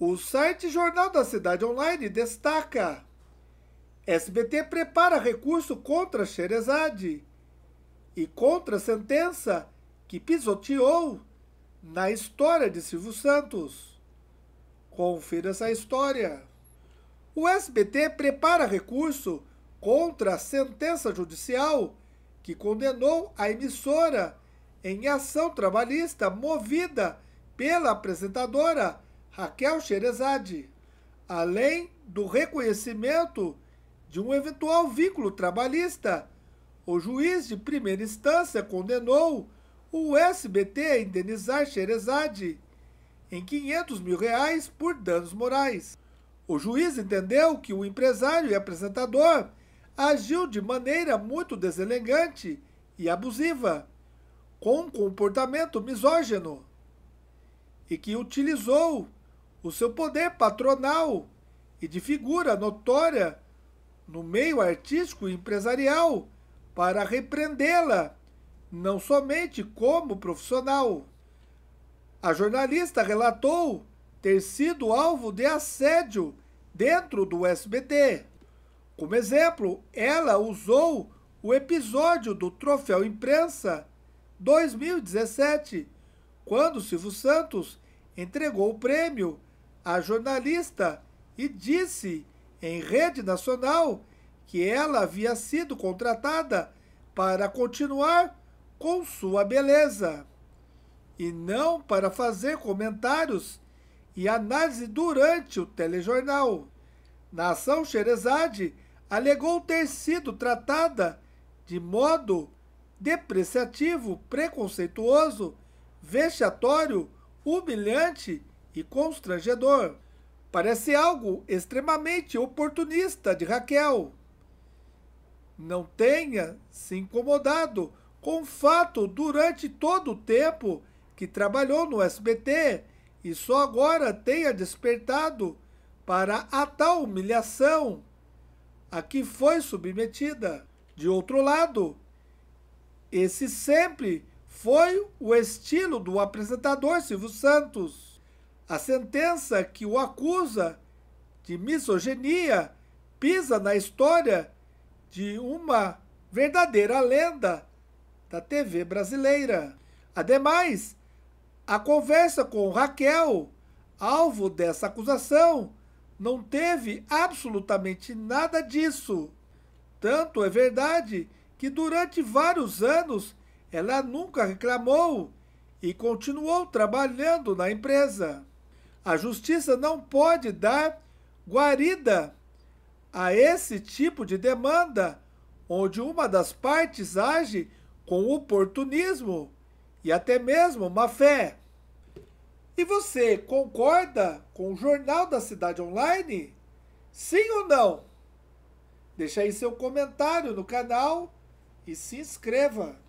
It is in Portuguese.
O site Jornal da Cidade Online destaca: SBT prepara recurso contra Xerezade e contra a sentença que pisoteou na história de Silvio Santos. Confira essa história. O SBT prepara recurso contra a sentença judicial que condenou a emissora em ação trabalhista movida pela apresentadora Raquel Xerezade, além do reconhecimento de um eventual vínculo trabalhista. O juiz de primeira instância condenou o SBT a indenizar Xerezade em 500 mil reais por danos morais. O juiz entendeu que o empresário e apresentador agiu de maneira muito deselegante e abusiva, com um comportamento misógino, e que utilizou o seu poder patronal e de figura notória no meio artístico e empresarial para repreendê-la, não somente como profissional. A jornalista relatou ter sido alvo de assédio dentro do SBT. Como exemplo, ela usou o episódio do Troféu Imprensa 2017, quando Silvio Santos entregou o prêmio a jornalista e disse em rede nacional que ela havia sido contratada para continuar com sua beleza e não para fazer comentários e análise durante o telejornal. Nação Xerezade alegou ter sido tratada de modo depreciativo, preconceituoso, vexatório, humilhante e constrangedor. Parece algo extremamente oportunista de Raquel. Não tenha se incomodado com o fato durante todo o tempo que trabalhou no SBT e só agora tenha despertado para a tal humilhação a que foi submetida. De outro lado, esse sempre foi o estilo do apresentador Silvio Santos. A sentença que o acusa de misoginia pisa na história de uma verdadeira lenda da TV brasileira. Ademais, a conversa com Raquel, alvo dessa acusação, não teve absolutamente nada disso. Tanto é verdade que durante vários anos ela nunca reclamou e continuou trabalhando na empresa. A justiça não pode dar guarida a esse tipo de demanda, onde uma das partes age com oportunismo e até mesmo má fé. E você concorda com o Jornal da Cidade Online? Sim ou não? Deixe aí seu comentário no canal e se inscreva.